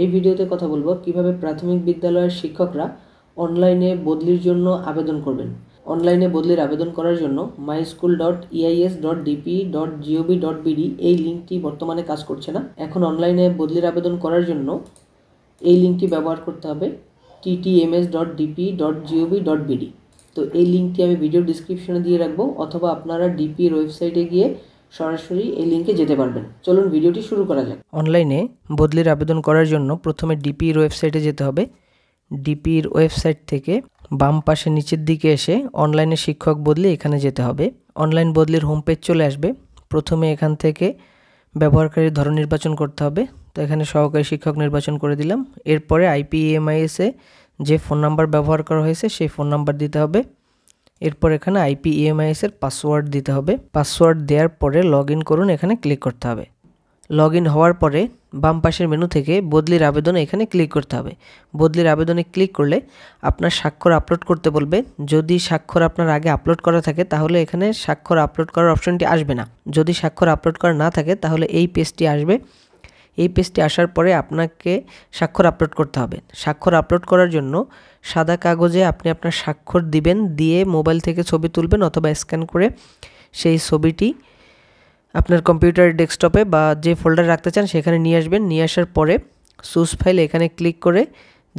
এই ভিডিওতে কথা বলবো কিভাবে প্রাথমিক বিদ্যালয়ের শিক্ষকরা অনলাইনে বদলির জন্য আবেদন করবেন অনলাইনে বদলির আবেদন করার জন্য my school dot EIS dot DP dot GOB dot BD এই লিঙ্কটি বর্তমানে কাজ করছে না এখন অনলাইনে বদলির আবেদন করার জন্য এই লিঙ্কটি ব্যবহার করতে হবে TTMS dot DP dot GOB dot BD তো এই লিঙ্কটি আমি ভিডিও ডিসক্রিপশনে দিয়ে রাখবো অথবা আপনারা ডিপির ওয়েবসাইটে গিয়ে সরাসরি এই লিঙ্কে যেতে পারবেন চলুন ভিডিওটি শুরু করা যাক অনলাইনে বদলির আবেদন করার জন্য প্রথমে ডিপির ওয়েবসাইটে যেতে হবে ডিপির ওয়েবসাইট থেকে বাম পাশে নিচের দিকে এসে অনলাইনে শিক্ষক বদলি এখানে যেতে হবে অনলাইন বদলির হোম পেজ চলে আসবে প্রথমে এখান থেকে ব্যবহারকারীর ধরন নির্বাচন করতে হবে তো এখানে সহকারী শিক্ষক নির্বাচন করে দিলাম এরপরে আইপিএমআইএসে e যে ফোন নাম্বার ব্যবহার করা হয়েছে সেই ফোন নাম্বার দিতে হবে এরপর এখানে আইপি ইএমআইএস e এর পাসওয়ার্ড দিতে হবে পাসওয়ার্ড দেওয়ার পরে লগ করুন এখানে ক্লিক করতে হবে লগ হওয়ার পরে বাম পাশের মেনু থেকে বদলির আবেদন এখানে ক্লিক করতে হবে বদলির আবেদনে ক্লিক করলে আপনার স্বাক্ষর আপলোড করতে বলবে যদি স্বাক্ষর আপনার আগে আপলোড করা থাকে তাহলে এখানে স্বাক্ষর আপলোড করার অপশনটি আসবে না যদি স্বাক্ষর আপলোড করা না থাকে তাহলে এই পেজটি আসবে এই পেজটি আসার পরে আপনাকে স্বাক্ষর আপলোড করতে হবে স্বাক্ষর আপলোড করার জন্য সাদা কাগজে আপনি আপনার স্বাক্ষর দিবেন দিয়ে মোবাইল থেকে ছবি তুলবেন অথবা স্ক্যান করে সেই ছবিটি আপনার কম্পিউটার ডেস্কটপে বা যে ফোল্ডার রাখতে চান সেখানে নিয়ে আসবেন নিয়ে আসার পরে সুস ফাইল এখানে ক্লিক করে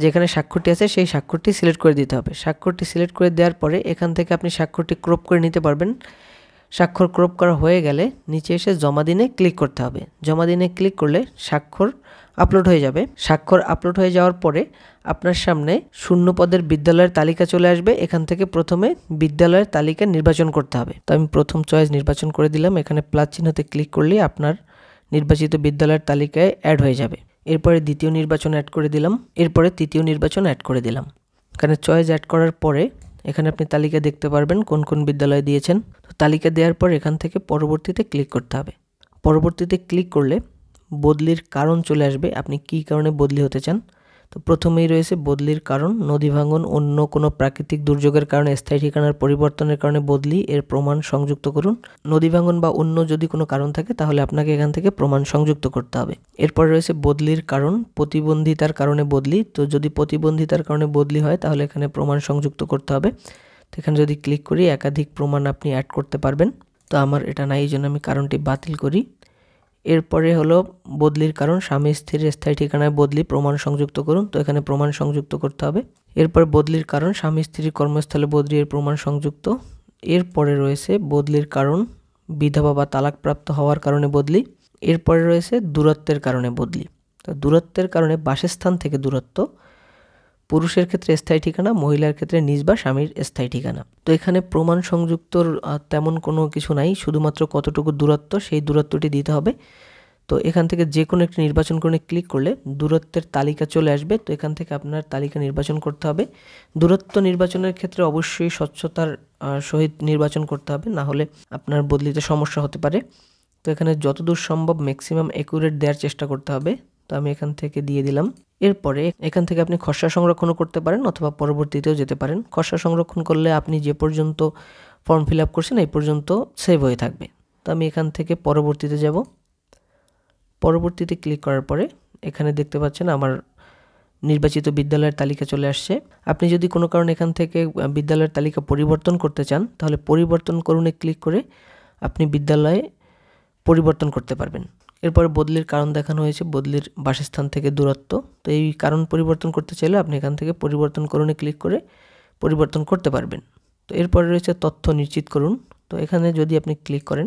যেখানে স্বাক্ষরটি আছে সেই স্বাক্ষরটি সিলেক্ট করে দিতে হবে স্বাক্ষরটি সিলেক্ট করে দেওয়ার পরে এখান থেকে আপনি স্বাক্ষরটি ক্রপ করে নিতে পারবেন স্বাক্ষর ক্রপ করা হয়ে গেলে নিচে এসে জমা দিনে ক্লিক করতে হবে জমা দিনে ক্লিক করলে স্বাক্ষর আপলোড হয়ে যাবে স্বাক্ষর আপলোড হয়ে যাওয়ার পরে আপনার সামনে শূন্য পদের বিদ্যালয়ের তালিকা চলে আসবে এখান থেকে প্রথমে বিদ্যালয়ের তালিকা নির্বাচন করতে হবে তো আমি প্রথম চয়েস নির্বাচন করে দিলাম এখানে প্লাস চিহ্নতে ক্লিক করলে আপনার নির্বাচিত বিদ্যালয়ের তালিকায় অ্যাড হয়ে যাবে এরপরে দ্বিতীয় নির্বাচন অ্যাড করে দিলাম এরপরে তৃতীয় নির্বাচন অ্যাড করে দিলাম এখানে চয়েস অ্যাড করার পরে এখানে আপনি তালিকা দেখতে পারবেন কোন কোন বিদ্যালয় দিয়েছেন তো তালিকা দেওয়ার পর এখান থেকে পরবর্তীতে ক্লিক করতে হবে পরবর্তীতে ক্লিক করলে বদলির কারণ চলে আসবে আপনি কি কারণে বদলি হতে চান তো প্রথমেই রয়েছে বদলির কারণ নদী ভাঙন অন্য কোনো প্রাকৃতিক দুর্যোগের কারণে স্থায়ী ঠিকানার পরিবর্তনের কারণে বদলি এর প্রমাণ সংযুক্ত করুন নদী ভাঙন বা অন্য যদি কোনো কারণ থাকে তাহলে আপনাকে এখান থেকে প্রমাণ সংযুক্ত করতে হবে এরপর রয়েছে বদলির কারণ প্রতিবন্ধিতার কারণে বদলি তো যদি প্রতিবন্ধিতার কারণে বদলি হয় তাহলে এখানে প্রমাণ সংযুক্ত করতে হবে তো এখানে যদি ক্লিক করি একাধিক প্রমাণ আপনি অ্যাড করতে পারবেন তো আমার এটা নাই এই জন্য আমি কারণটি বাতিল করি এরপরে হলো বদলির কারণ স্বামী স্ত্রীর স্থায়ী ঠিকানায় বদলি প্রমাণ সংযুক্ত করুন তো এখানে প্রমাণ সংযুক্ত করতে হবে এরপর বদলির কারণ স্বামী স্ত্রীর কর্মস্থলে বদলি এর প্রমাণ সংযুক্ত এরপরে রয়েছে বদলির কারণ বিধবা বা তালাকপ্রাপ্ত হওয়ার কারণে বদলি এরপরে রয়েছে দূরত্বের কারণে বদলি তো দূরত্বের কারণে বাসস্থান থেকে দূরত্ব পুরুষের ক্ষেত্রে স্থায়ী ঠিকানা মহিলার ক্ষেত্রে নিজ বা স্বামীর স্থায়ী ঠিকানা তো এখানে প্রমাণ সংযুক্তর তেমন কোনো কিছু নাই শুধুমাত্র কতটুকু দূরত্ব সেই দূরত্বটি দিতে হবে তো এখান থেকে যে কোনো একটি নির্বাচন করে ক্লিক করলে দূরত্বের তালিকা চলে আসবে তো এখান থেকে আপনার তালিকা নির্বাচন করতে হবে দূরত্ব নির্বাচনের ক্ষেত্রে অবশ্যই স্বচ্ছতার সহিত নির্বাচন করতে হবে না হলে আপনার বদলিতে সমস্যা হতে পারে তো এখানে যতদূর সম্ভব ম্যাক্সিমাম অ্যাকুরেট দেওয়ার চেষ্টা করতে হবে তো আমি এখান থেকে দিয়ে দিলাম এরপরে এখান থেকে আপনি খসড়া সংরক্ষণও করতে পারেন অথবা পরবর্তীতেও যেতে পারেন খসড়া সংরক্ষণ করলে আপনি যে পর্যন্ত ফর্ম ফিল আপ করছেন এই পর্যন্ত সেভ হয়ে থাকবে তো আমি এখান থেকে পরবর্তীতে যাব পরবর্তীতে ক্লিক করার পরে এখানে দেখতে পাচ্ছেন আমার নির্বাচিত বিদ্যালয়ের তালিকা চলে আসছে আপনি যদি কোনো কারণে এখান থেকে বিদ্যালয়ের তালিকা পরিবর্তন করতে চান তাহলে পরিবর্তন করুনে ক্লিক করে আপনি বিদ্যালয়ে পরিবর্তন করতে পারবেন এরপরে বদলির কারণ দেখানো হয়েছে বদলির বাসস্থান থেকে দূরত্ব তো এই কারণ পরিবর্তন করতে চাইলে আপনি এখান থেকে পরিবর্তন করুনে ক্লিক করে পরিবর্তন করতে পারবেন তো এরপরে রয়েছে তথ্য নিশ্চিত করুন তো এখানে যদি আপনি ক্লিক করেন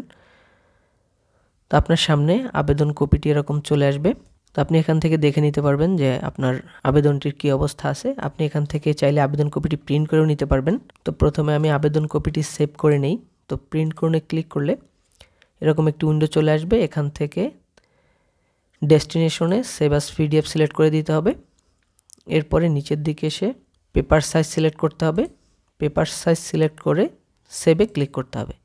তো আপনার সামনে আবেদন কপিটি এরকম চলে আসবে তো আপনি এখান থেকে দেখে নিতে পারবেন যে আপনার আবেদনটির কি অবস্থা আছে আপনি এখান থেকে চাইলে আবেদন কপিটি প্রিন্ট করেও নিতে পারবেন তো প্রথমে আমি আবেদন কপিটি সেভ করে নেই তো প্রিন্ট করে ক্লিক করলে এরকম একটি উইন্ডো চলে আসবে এখান থেকে ডেস্টিনেশনে সেবাস পিডিএফ সিলেক্ট করে দিতে হবে এরপরে নিচের দিকে এসে পেপার সাইজ সিলেক্ট করতে হবে পেপার সাইজ সিলেক্ট করে সেভে ক্লিক করতে হবে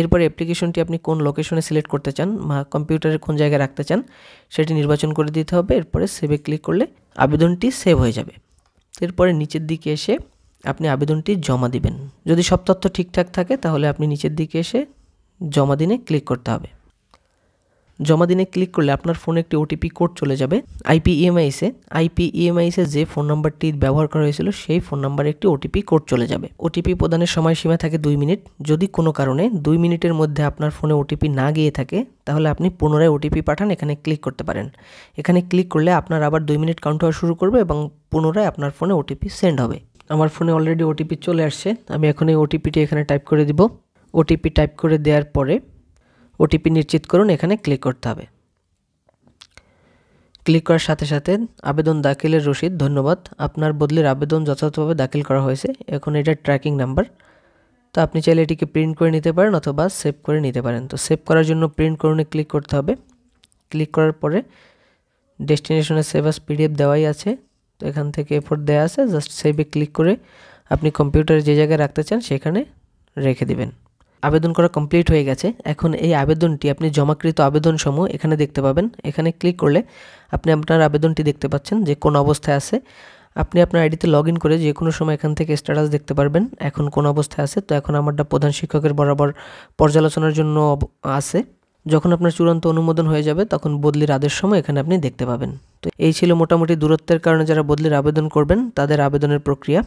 এরপরে অ্যাপ্লিকেশনটি আপনি কোন লোকেশনে সিলেক্ট করতে চান বা কম্পিউটারে কোন জায়গায় রাখতে চান সেটি নির্বাচন করে দিতে হবে এরপরে সেভে ক্লিক করলে আবেদনটি সেভ হয়ে যাবে এরপরে নিচের দিকে এসে আপনি আবেদনটি জমা দিবেন যদি সব তথ্য ঠিকঠাক থাকে তাহলে আপনি নিচের দিকে এসে জমা দিনে ক্লিক করতে হবে জমা দিনে ক্লিক করলে আপনার ফোনে একটি ওটিপি কোড চলে যাবে আইপি ইএমআইসে আইপি ইএমআইসে যে ফোন নাম্বারটি ব্যবহার করা হয়েছিল সেই ফোন নাম্বারে একটি ওটিপি কোড চলে যাবে ওটিপি প্রদানের সময়সীমা থাকে দুই মিনিট যদি কোনো কারণে দুই মিনিটের মধ্যে আপনার ফোনে ওটিপি না গিয়ে থাকে তাহলে আপনি পুনরায় ওটিপি পাঠান এখানে ক্লিক করতে পারেন এখানে ক্লিক করলে আপনার আবার দুই মিনিট কাউন্ট হওয়া শুরু করবে এবং পুনরায় আপনার ফোনে ওটিপি সেন্ড হবে আমার ফোনে অলরেডি ওটিপি চলে আসছে আমি এখন এই ওটিপিটি এখানে টাইপ করে দিব ওটিপি টাইপ করে দেওয়ার পরে ওটিপি নিশ্চিত করুন এখানে ক্লিক করতে হবে ক্লিক করার সাথে সাথে আবেদন দাখিলের রসিদ ধন্যবাদ আপনার বদলির আবেদন যথাযথভাবে দাখিল করা হয়েছে এখন এটা ট্র্যাকিং নাম্বার তো আপনি চাইলে এটিকে প্রিন্ট করে নিতে পারেন অথবা সেভ করে নিতে পারেন তো সেভ করার জন্য প্রিন্ট করুনে ক্লিক করতে হবে ক্লিক করার পরে ডেস্টিনেশনে সেভ আস পিডিএফ দেওয়াই আছে তো এখান থেকে এফোর্ট দেওয়া আছে জাস্ট সেভে ক্লিক করে আপনি কম্পিউটারে যে জায়গায় রাখতে চান সেখানে রেখে দিবেন আবেদন করা কমপ্লিট হয়ে গেছে এখন এই আবেদনটি আপনি জমাকৃত আবেদনসমূহ এখানে দেখতে পাবেন এখানে ক্লিক করলে আপনি আপনার আবেদনটি দেখতে পাচ্ছেন যে কোন অবস্থায় আছে আপনি আপনার আইডিতে লগ ইন করে যে কোনো সময় এখান থেকে স্ট্যাটাস দেখতে পারবেন এখন কোন অবস্থায় আছে তো এখন আমারটা প্রধান শিক্ষকের বরাবর পর্যালোচনার জন্য আছে যখন আপনার চূড়ান্ত অনুমোদন হয়ে যাবে তখন বদলির আদেশ সময় এখানে আপনি দেখতে পাবেন তো এই ছিল মোটামুটি দূরত্বের কারণে যারা বদলির আবেদন করবেন তাদের আবেদনের প্রক্রিয়া